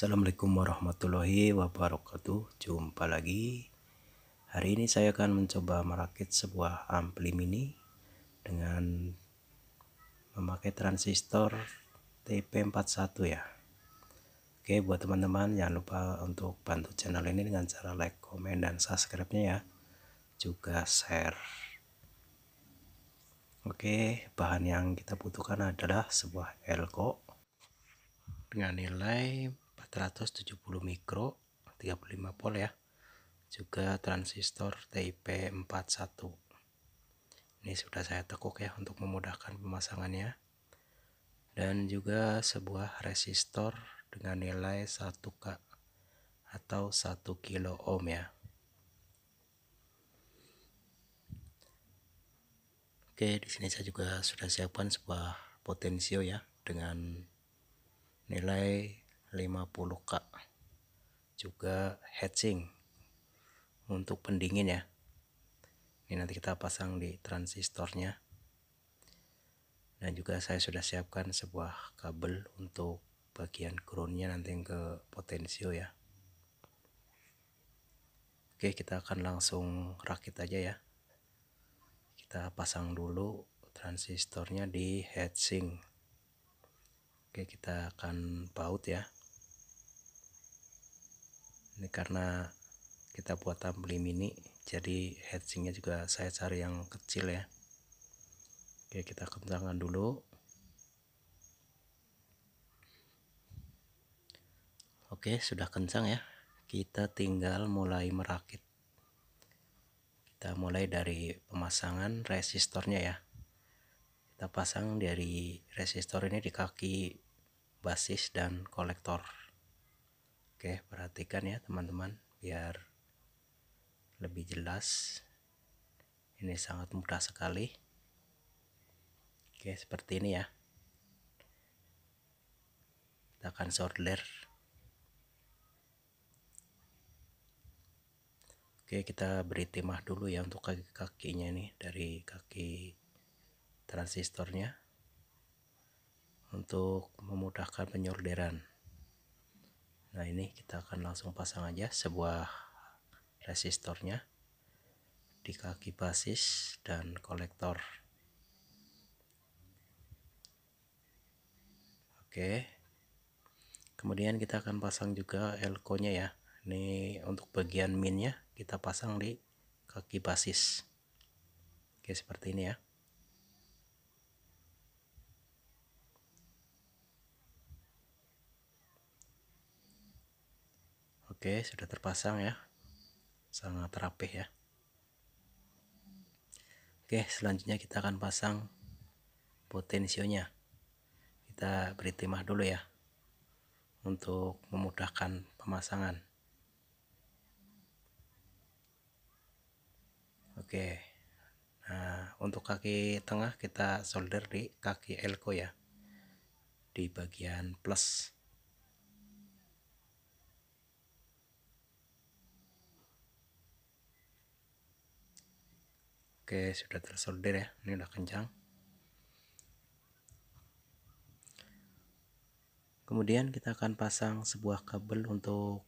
Assalamualaikum warahmatullahi wabarakatuh Jumpa lagi Hari ini saya akan mencoba merakit sebuah ampli mini Dengan memakai transistor TP41 ya Oke buat teman-teman jangan lupa untuk bantu channel ini dengan cara like, komen, dan subscribe-nya ya Juga share Oke, bahan yang kita butuhkan adalah sebuah elko dengan nilai 470 mikro 35 volt ya juga transistor TIP41 ini sudah saya tekuk ya untuk memudahkan pemasangannya dan juga sebuah resistor dengan nilai 1K atau 1 kilo ohm ya Oke, di sini saya juga sudah siapkan sebuah potensio ya dengan nilai 50K juga heatsink untuk pendingin ya ini nanti kita pasang di transistornya dan juga saya sudah siapkan sebuah kabel untuk bagian groundnya nanti ke potensio ya oke kita akan langsung rakit aja ya kita pasang dulu transistornya di heatsink oke kita akan baut ya ini karena kita buat tampil mini jadi hatchingnya juga saya cari yang kecil ya oke kita kencangkan dulu oke sudah kencang ya kita tinggal mulai merakit kita mulai dari pemasangan resistornya ya kita pasang dari resistor ini di kaki basis dan kolektor Oke, perhatikan ya teman-teman biar lebih jelas. Ini sangat mudah sekali. Oke, seperti ini ya. Kita akan solder. Oke, kita beri timah dulu ya untuk kaki-kakinya ini dari kaki transistornya untuk memudahkan penyolderan nah ini kita akan langsung pasang aja sebuah resistornya di kaki basis dan kolektor oke kemudian kita akan pasang juga elko nya ya ini untuk bagian minnya kita pasang di kaki basis oke seperti ini ya Oke, sudah terpasang ya. Sangat rapih ya. Oke, selanjutnya kita akan pasang potensionya. Kita beri timah dulu ya. Untuk memudahkan pemasangan. Oke. Nah, untuk kaki tengah kita solder di kaki elko ya. Di bagian plus. Oke, sudah tersolder ya. Ini udah kencang. Kemudian kita akan pasang sebuah kabel untuk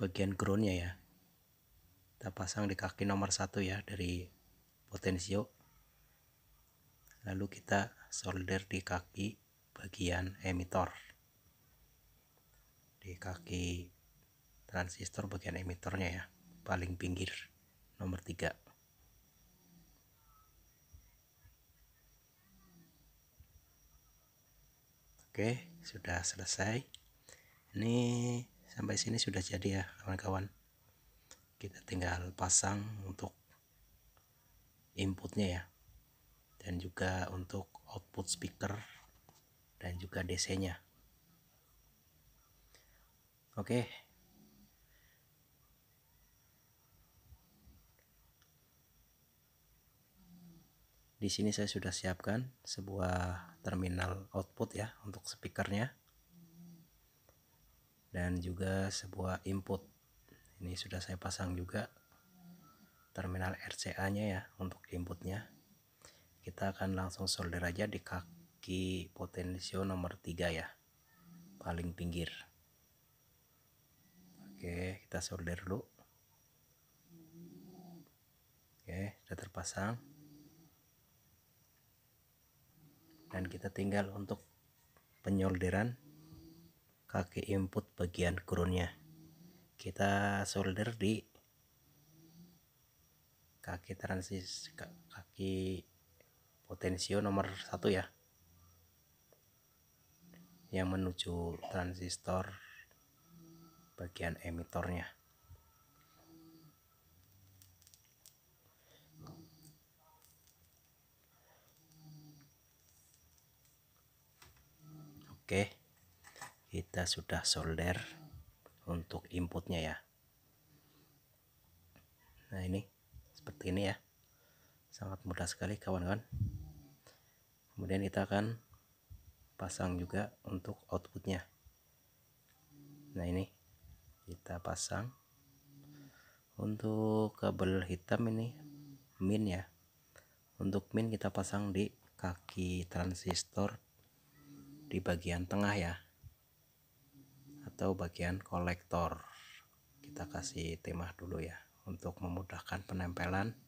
bagian groundnya ya. Kita pasang di kaki nomor satu ya dari potensio. Lalu kita solder di kaki bagian emitor. Di kaki transistor bagian emitornya ya, paling pinggir nomor 3. Oke, sudah selesai. Ini sampai sini sudah jadi ya, kawan-kawan. Kita tinggal pasang untuk inputnya ya. Dan juga untuk output speaker dan juga DC-nya. Oke, di sini saya sudah siapkan sebuah terminal output ya untuk speakernya dan juga sebuah input ini sudah saya pasang juga terminal RCA nya ya untuk inputnya kita akan langsung solder aja di kaki potensio nomor 3 ya paling pinggir oke kita solder dulu oke sudah terpasang dan kita tinggal untuk penyolderan kaki input bagian groundnya kita solder di kaki transis kaki potensio nomor satu ya yang menuju transistor bagian emitornya oke kita sudah solder untuk inputnya ya nah ini seperti ini ya sangat mudah sekali kawan-kawan kemudian kita akan pasang juga untuk outputnya nah ini kita pasang untuk kabel hitam ini min ya untuk min kita pasang di kaki transistor di bagian tengah ya atau bagian kolektor kita kasih timah dulu ya untuk memudahkan penempelan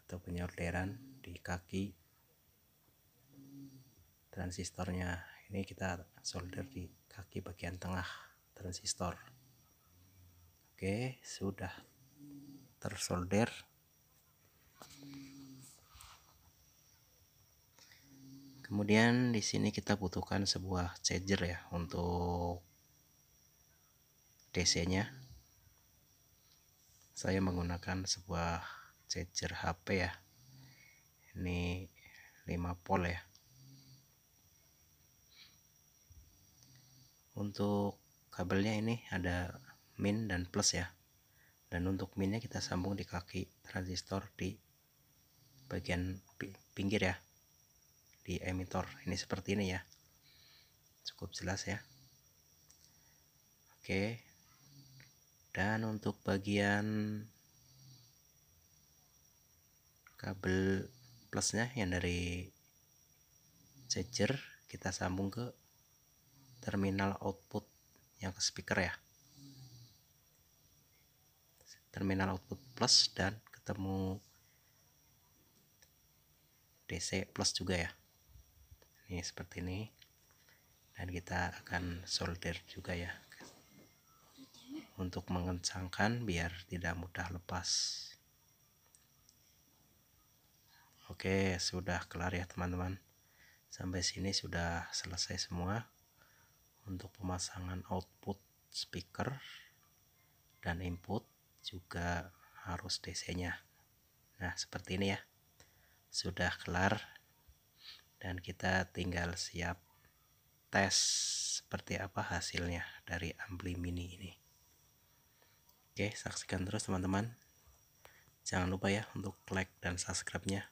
atau penyorderan di kaki transistornya ini kita solder di kaki bagian tengah transistor oke sudah tersolder kemudian di sini kita butuhkan sebuah charger ya untuk DC nya saya menggunakan sebuah charger HP ya ini 5 volt ya untuk kabelnya ini ada min dan plus ya dan untuk minnya kita sambung di kaki transistor di bagian pinggir ya di emitor ini seperti ini ya cukup jelas ya oke dan untuk bagian kabel plusnya yang dari charger kita sambung ke terminal output yang ke speaker ya terminal output plus dan ketemu DC plus juga ya ini seperti ini dan kita akan solder juga ya untuk mengencangkan biar tidak mudah lepas oke sudah kelar ya teman-teman sampai sini sudah selesai semua untuk pemasangan output speaker dan input juga harus DC nya nah seperti ini ya sudah kelar dan kita tinggal siap tes seperti apa hasilnya dari ampli mini ini oke saksikan terus teman-teman jangan lupa ya untuk like dan subscribe-nya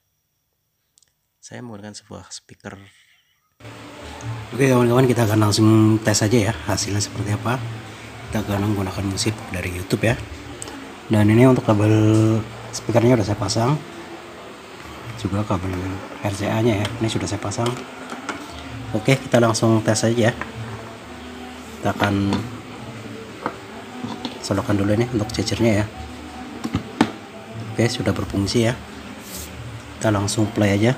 saya menggunakan sebuah speaker oke kawan-kawan kita akan langsung tes aja ya hasilnya seperti apa kita akan menggunakan musik dari YouTube ya dan ini untuk kabel speakernya udah saya pasang juga kabel RCA nya ya ini sudah saya pasang oke kita langsung tes aja ya kita akan solokkan dulu ini untuk cecernya ya oke sudah berfungsi ya kita langsung play aja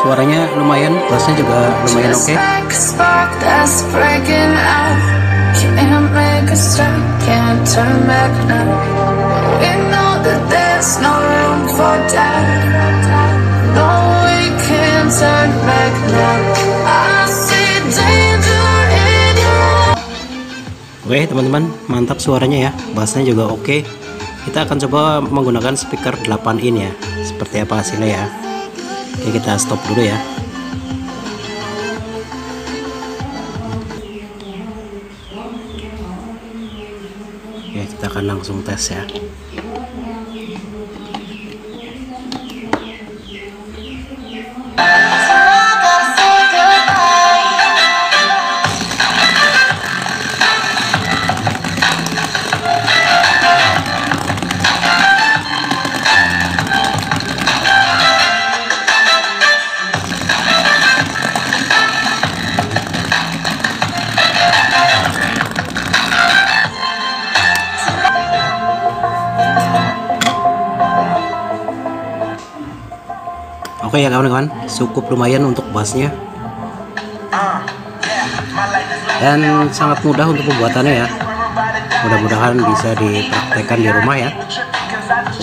suaranya lumayan bassnya juga lumayan oke Oke teman-teman mantap suaranya ya bassnya juga oke kita akan coba menggunakan speaker 8 in ya seperti apa hasilnya ya Oke kita stop dulu ya Oke kita akan langsung tes ya Oke okay, ya kawan-kawan, cukup lumayan untuk bassnya. Dan sangat mudah untuk pembuatannya ya. Mudah-mudahan bisa dipraktekkan di rumah ya.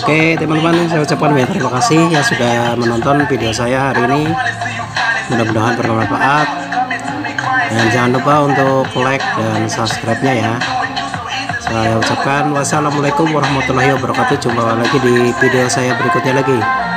Oke okay, teman-teman, saya ucapkan banyak terima kasih yang sudah menonton video saya hari ini. Mudah-mudahan bermanfaat. Dan jangan lupa untuk like dan subscribe-nya ya. Saya ucapkan wassalamualaikum warahmatullahi wabarakatuh. Jumpa lagi di video saya berikutnya lagi.